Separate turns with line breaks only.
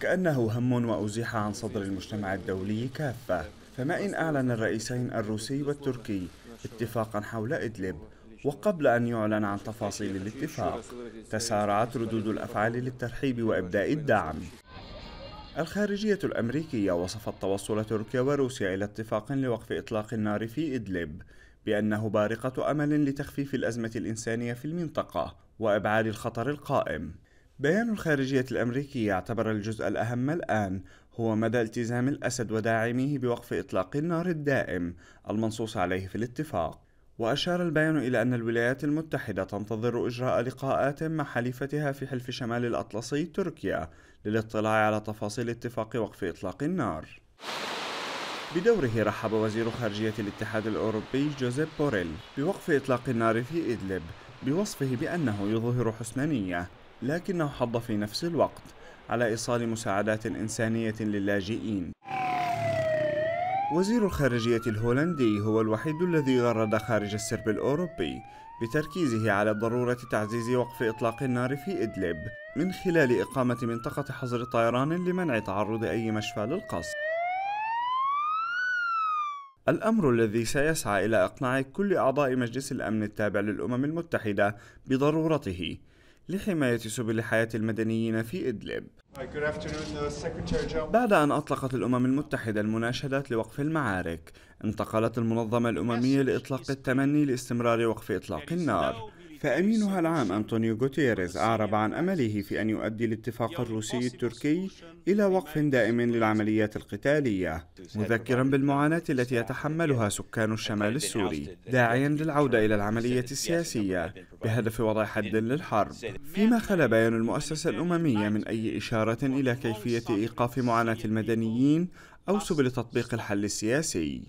كأنه هم وأزيح عن صدر المجتمع الدولي كافة فما إن أعلن الرئيسين الروسي والتركي اتفاقا حول إدلب وقبل أن يعلن عن تفاصيل الاتفاق تسارعت ردود الأفعال للترحيب وإبداء الدعم الخارجية الأمريكية وصفت توصل تركيا وروسيا إلى اتفاق لوقف إطلاق النار في إدلب بأنه بارقة أمل لتخفيف الأزمة الإنسانية في المنطقة وإبعاد الخطر القائم بيان الخارجية الأمريكي يعتبر الجزء الأهم الآن هو مدى التزام الأسد وداعميه بوقف إطلاق النار الدائم المنصوص عليه في الاتفاق وأشار البيان إلى أن الولايات المتحدة تنتظر إجراء لقاءات مع حليفتها في حلف شمال الأطلسي تركيا للاطلاع على تفاصيل اتفاق وقف إطلاق النار بدوره رحب وزير خارجية الاتحاد الأوروبي جوزيف بوريل بوقف إطلاق النار في إدلب بوصفه بأنه يظهر حسن نية لكنه حض في نفس الوقت على إيصال مساعدات إنسانية للاجئين وزير الخارجية الهولندي هو الوحيد الذي غرد خارج السرب الأوروبي بتركيزه على ضرورة تعزيز وقف إطلاق النار في إدلب من خلال إقامة منطقة حظر طيران لمنع تعرض أي مشفى للقصف الأمر الذي سيسعى إلى إقناع كل أعضاء مجلس الأمن التابع للأمم المتحدة بضرورته لحماية سبل حياة المدنيين في إدلب uh, بعد أن أطلقت الأمم المتحدة المناشدات لوقف المعارك انتقلت المنظمة الأممية لإطلاق التمني لاستمرار وقف إطلاق النار فأمينها العام أنطونيو غوتيريز أعرب عن أمله في أن يؤدي الاتفاق الروسي التركي إلى وقف دائم للعمليات القتالية مذكرا بالمعاناة التي يتحملها سكان الشمال السوري داعيا للعودة إلى العملية السياسية بهدف وضع حد للحرب فيما خلا بيان المؤسسة الأممية من أي إشارة إلى كيفية إيقاف معاناة المدنيين أو سبل تطبيق الحل السياسي